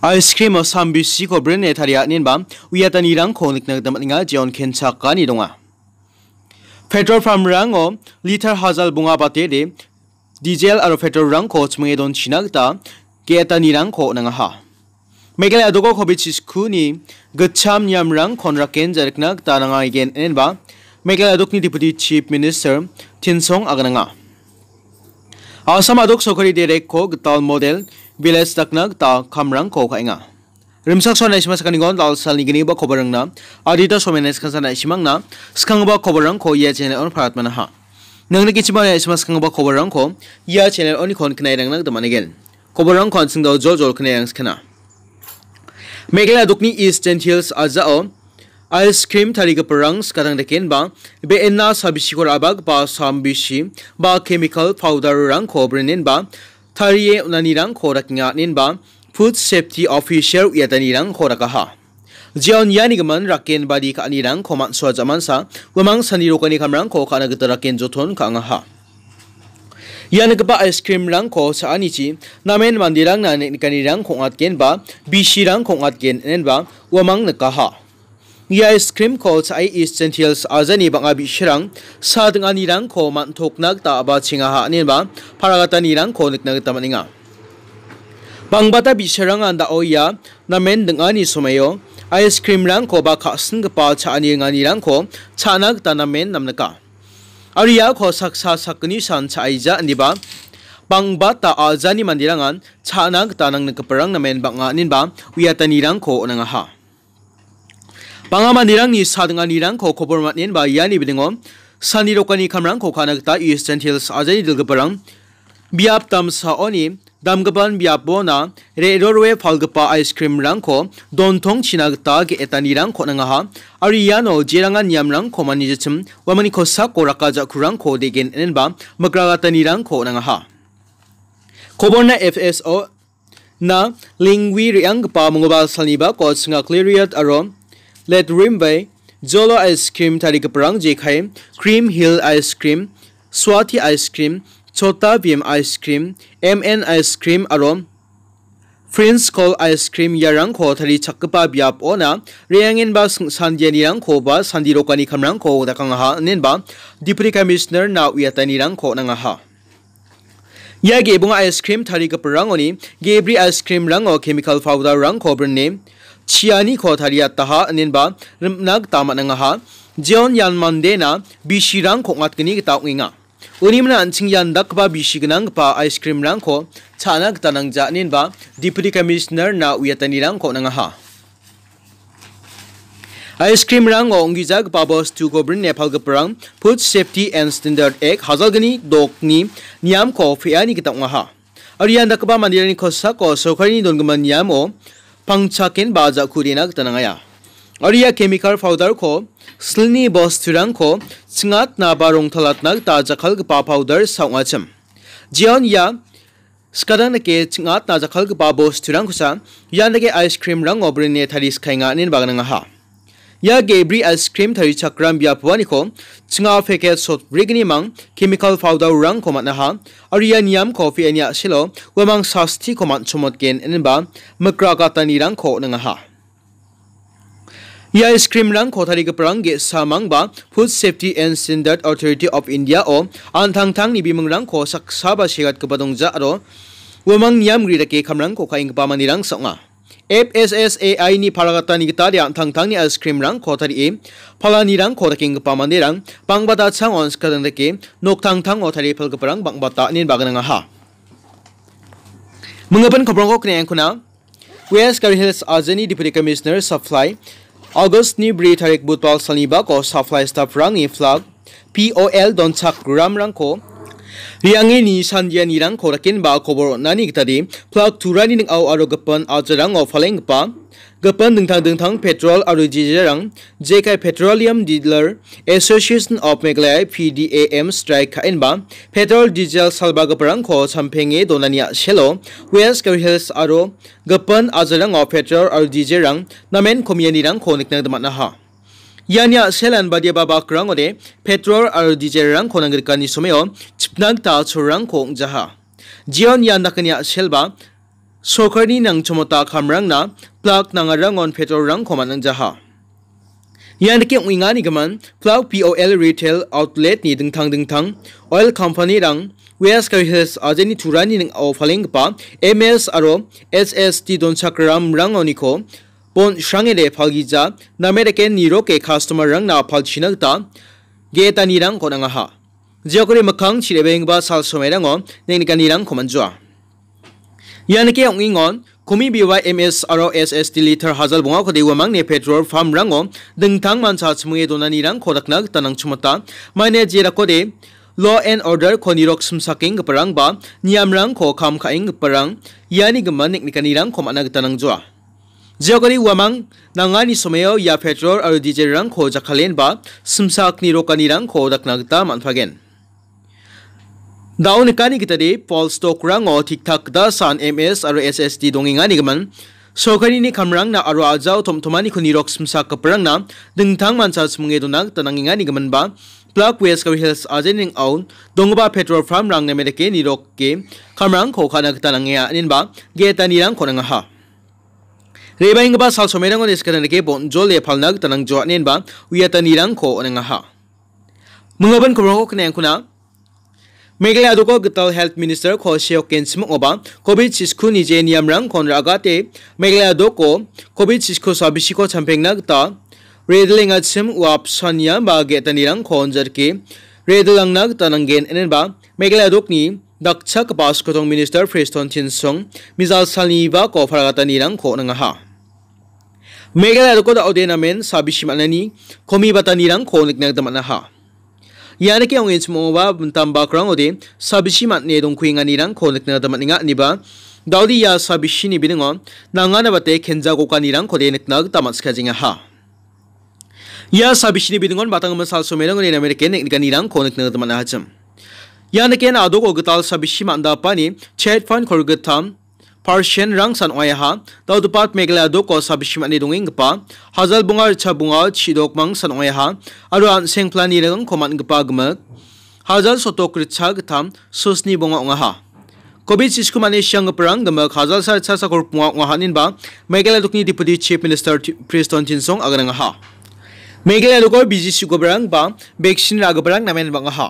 아이스크림 삼비시 고브렌 에타리아닌 밤 위아탄이랑 코닉나담인가 지온 켄차까니 동아 페트롤 팜랑어 리터 하잘 봉아바테데 디젤 아로 페트롤랑 코츠맹에돈 치나그다 게타니랑 코낭하 메갈 아도고 코비치스쿠니 그참 냠랑 콘라켄 자르크낙 따랑아이겐 엔바 메갈 아도크니 디프티 치프 미니스터 틴송 아가낭아 아사마독 소커리 데렉코 그탈 모델 village taknak ta kamrang ko khainga rimsak so nai smas kanigon dal sal ni gini ba khobarang na adita so menes khan sa nai simang na skang ba khobarang ko ye chene on phat mana ha nang ne kichima nai smas kang ba khobarang ko ya chene oni khon knai rang nak da manigen khobarang khon sing da jol jol khnai ang skhana megla dukni east and hills azao ice cream tariga parang skadang de ken ba be enna sabishikor abag ba sambishi ba chemical powder rang khobrinen ba thariye unanirang k o r a k n g a ninba food safety o f f i c i a l yatanirang k o r a k a h a jion yani gaman r a k i n badi ka anirang k o m a n s w a z a m a n sa wamang saniro kani kamrang ko kana gutaraken j o t o n kanga ha yanagba ice cream rang ko sa anichi namen mandirang na nikanirang k o n g a t gen ba bishi rang k o n g a t gen n i n ba wamang nakaha Ya i a scream k o l l ai is gentiles azani banga bi shirang sa ding anirang ko man tok nak ta ba chinga ha nin ba paragata nirang ko nik nak tamaninga Bangbata bi shirang anda oya namen ding ani sumayo ais krim sing ani nirang Ariya cha cha cha men rang ba ka pa nga nak ta na nam naka. sak sa sak san ai ja ba bang ni ni ko ko ko b a 이스 a 림 랑코 바카슨 그파 차니 응아니 랑코 차낙 다나멘 남나카 아리 n 코 n 사 k 크니 산차이자 니바 방바타 아자니 만디랑안 차 ba wiyata n i 아 a n g ko nang a ha. pangamanirang ni sadanganirang ko kobormatnin ba iani bidingon sanirokani kamrang ko kanagta eastern hills ajani dilgaparang biap tamsaoni 담가반 비아보나 레로르웨 팔그파 아이스크림랑코 돈통 치나그타 게 에타니랑 코나가하 아리야노 제랑한 냠랑 코마니지침 와마니 코사 코라카자 쿠랑코 데겐 엔바 마그라가타니랑 코나가하 코보나 FSO 나 링위 리앙 파 몽고발 살니바 코스가 클리리앗 아롬 लेट रिम बै जोलो ice cream तारीख प्रांग जेखाय cream hill ice cream Swati ice cream Chhota Bheem ice cream M N ice cream और फ्रेंस call ice cream यारंग खोथरी छक्पा बियाप ओना रियांग इन बा सानजेनि रंग खोबा सानदि रोकानि खम रंग खो दकांगहा नेनबा डिप्टी कमिश्नर नाउ यातानि रंग खो नंगाहा या गेबुंग आइसक्रीम थारि गपरांगोनि गेब्री आइसक्रीम रंग ओ केमिकल पाउडर रंग खोब्रनि छियानी खोथरिया तहा अनबा रिमनाग तामनाहा जियन यानमानदेना बीसीरंग खोंगातकनी ताउंगिंग उनिमना अनछिंग यान दकबा बीसीगनांग पा आइसक्रीम रंगखो छानाग तनांग जानिनबा डिप्टी कमिश्नर ना उयतनी रंगखो नंगाहा आइसक्रीम रंग ओंगिजाग बाबस टू गोब्रिन नेपाल गपरंग food safety and standard act हाजागनी डॉगनी नियम खो फियानी कितांगा हा अरियान दकबा मंदिर निकोसा को सोखरी निदोंगमन नियम ओ pangchakin baja kurinak tanangaya. Aria chemical powder ko slini bosturang ko chingat na barong talatnak tajakal gpa powder sawacham. Jion ya skadang ke chingat na jakal gpa bosturang kusa yanake ice cream rang obrine tharis khainga nin bagnanga ha. Ya gebri ice cream thari chakram biapua niko chinga pheke sot brigni mang chemical powder rang komat na ha ariya niam coffee anya silo wemang sasti komat chomot gen enba makra ka tani rang ko nanga ha Ya ice cream rang kothari ke prang ge samang ba Food Safety and Standard Authority of India o anthang thang ni bimang rang ko saksa ba shegat ke badong ja aro wemang niam gri rake kamrang ko kaing pa manirang songa FSSAI ni paragatan ni kita dia tang tang ni ice cream rang kota di ni rang kota king paman rang bang bata chang ons kadan reke nok tang tang tari pel keperang bang bata ni bagan ha mengapan koprong kok ni angkuna West Curry Hills Azani Deputy Commissioner Supply August ni bri tarik butpal saniba ko supply staff rang ni flag POL don chak ram rang ko Riangin i sandian irang korakin ba kobor nani kitadi p l u k turani ning au aro gapan ajarang of a l e n g pa gapan dengtang dengtang petrol aro jijarang JK Petroleum Dealer Association of Meghalaya PDAM strike kain ba petrol diesel salba gaparang ko sampenge donania shelo West Curry Hills aro gapan ajarang o petrol aro jijarang namen komianirang ko n i k n a damat na ha Yanya selan badia babak rang ode petrol aro diesel rang konang rikani someo chipnag ta churang kong jaha. Jion yan nakanya selba sokarni nang chomota kamrang na plug nang rang on petrol rang komanang jaha. Yan ke ngingani gaman plug POL retail outlet ni dingtang dingtang oil company rang West Hills ajeni turani ning ofalingpa MS aro SST don chakram rang oniko pon shangele phalgiza namereke niro ke customer rang na phalchinakta ge tanirang konanga ha jokori makhang chirebengba sal somerango nengnikanirang komanjwa yanike ongingon kumi biwa ms aro ss diliter hazal bunga ko dewa mangne petrol farm rango dengtang mancha chmunge donani rang khodaknak tanang chumata maine jera ko de law and order ko nirok sumsaking parang ba niam rang ko kham khaing parang yani gman niknikani rang komanag tanang jwa जगरी वमंग नंगानी समयो या petrol और diesel रंग खो जखलेन बा सिमसाकनी रोकानी रंग को दखना मानफागेन दाउ निकानी गितदे Paul stock रंग और ठीक ठाक दा सान एमएस और एसएसडी दोंगिंगा निगमन सरकारी ने खमरंग ना और आजाव थमथमानी खुनी रोक सिमसा कपरंग ना दिंगथांग मानसा सुमगे दोनांग तनंगिंगा निगमन बा प्लग वेस्ट कवि हिल्स आजेनिंग आउन दोंगबा पेट्रोल फार्म रंग ने मेरे के निरोक के खमरंग खोखा नगता नंगे अनिनबा गेता निरंग खोनंगा Rebaing ba sal somerang on iskaran ke bon jol le phalnak tanang jot nen ba uyatani rang ko onanga ha. Mungaban kumrong ko kanyang kuna Meghalaya को गतल हेल्थ मिनिस्टर खो सेव केंसिमोबा कोविड सिस्कु निजे नियम रंग खनर आगाते मेघालय को कोविड सिस्कु सबिसि को छम्पेंगना गता रेडलिंग अछम वाप सनिया बा गेतनी रंग खनजर के रेडलंग नग तनंगेन एनबा मेघालय दोकनी दक्षक बास्कोटों मिनिस्टर फ्रेस्टन चिनसोंग मिजाल सालनीवा को फरागतनी रंग खनंगा Meghalaya ko da odenamen sabi shimanani komi batanirang konik nagdamanaha. Yana ki ang mo ba buntang bakrang ode sabi shimat ne dong kuinga nirang konik nagdamaninga niba Daudi ya sabi shini biningo nangana bate kenza koka nirang kodenik nagdamatskajinga ha. Ya sabi shini biningon batang masal sumerang ode namerike nirang konik nagdamanahajam. Yana ken adok ogital sabi shimanda pani chat fan korgatam पार्शियन रंग सनवाईहा तौदपात मेघालय कौसाबीम दुंगा हजल बुआ रिछा बुआ छिदोकम सनवाईहा अरुआ सेंफ्ला निरंग खोमानगम हजल सोटोक रिछा गथम सुस्नी बुआ उहा Covid सिस्कुमानी संगपरंग गमक हजल सा रिछा सकोर पुआ उहा निब मेघालय दुखनी deputy chief minister Prestone Tynsong अगरंगहा मेघालय दुगर बीजी सिगोबरंग बा वैक्सीन रागबरंग नमेन बंगहा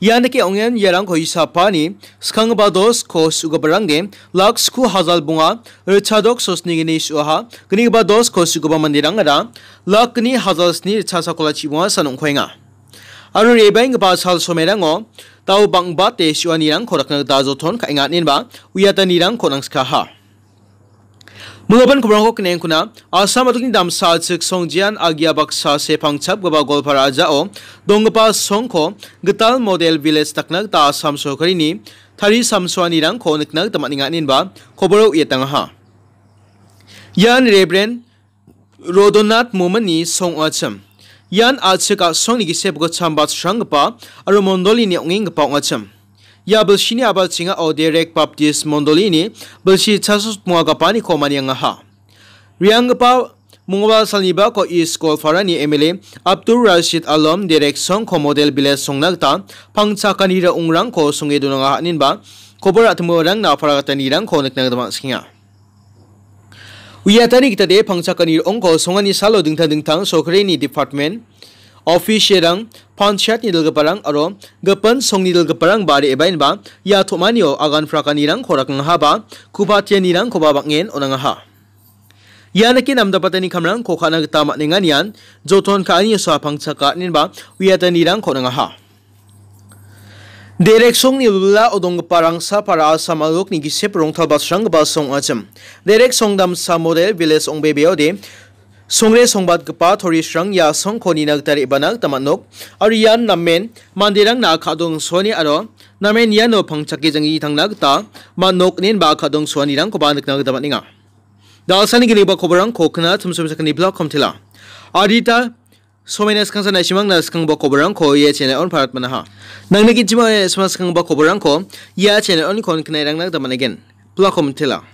Yani ki onun yaran koyu sapani, skang bados kos uga berangde, laks ku hazal bunga, rechadok sos nigini suha, gini bados kos uga bamandirang ada, lak ni hazal sni rechasa kola cibunga sanung kuinga. Anu reba ing bas hal somerango, tau bang bate suan nirang korak nag dazoton ka ingat nirba, uyata nirang konang skaha. मुलाबन खबरों को connect कुना आसाम अधिक दम साल से संजयन अगिया बक्सा से पंचाब गवा गोलपर आजाओ दोंगपा सोंग को गताल मॉडल विलेज तकनक ता आसाम सोकरी ने थरी समस्वानी रंग को निकनक तमत निगान बा खबरों ये तंग हा यान रेब्रेन रोडोनाट मोमनी सोंग आचम यान आज से का सोंग निकिसे बगत सांबात संग पा अरुमंडोली ने उंगिंग ya belshini abal singa oderek baptis mondolini belshi chasus muagapani komani yang ha riangpa mungwal saliba ko is kol farani Emile abdur rashid alam derek song ko model nagta pang cakani ra ungrang ko sunge dunanga ninba kobor atmo rang na pharagatani irang ko neknagdama singa Wiyatani kita de pangchakani ongko songani salo dingtang dingtang sokreni department ing pসtndlগaagগpn སgndlগ্g bai aa o igaga jag Songre Songbat Gpa Thori Shrang Ya Song k o n i Nak Tari b a n a k Tamanok Ariyan Namen Mandirang Na Khadong Soni Aro Namen Yano n Pangchaki Jangi Thangnak Ta Manok Nin Ba Khadong Soni Rang Koba Nak Nak Tamaninga Dalsani Giliba Kobarang Kokna Tumsum Sakani Block Komtila Adita somenes khangsa 소매 shimang na skang ba k 널온 파rat n chene on g kho ye a a r manaha jima smas nangne khang ba khobrang ya chene on gi kho k 만하 낭내기 지마 a n g nak 코브랑코 야 채널 온 콘크나이랑 낙다만에겐 블록홈 틸 a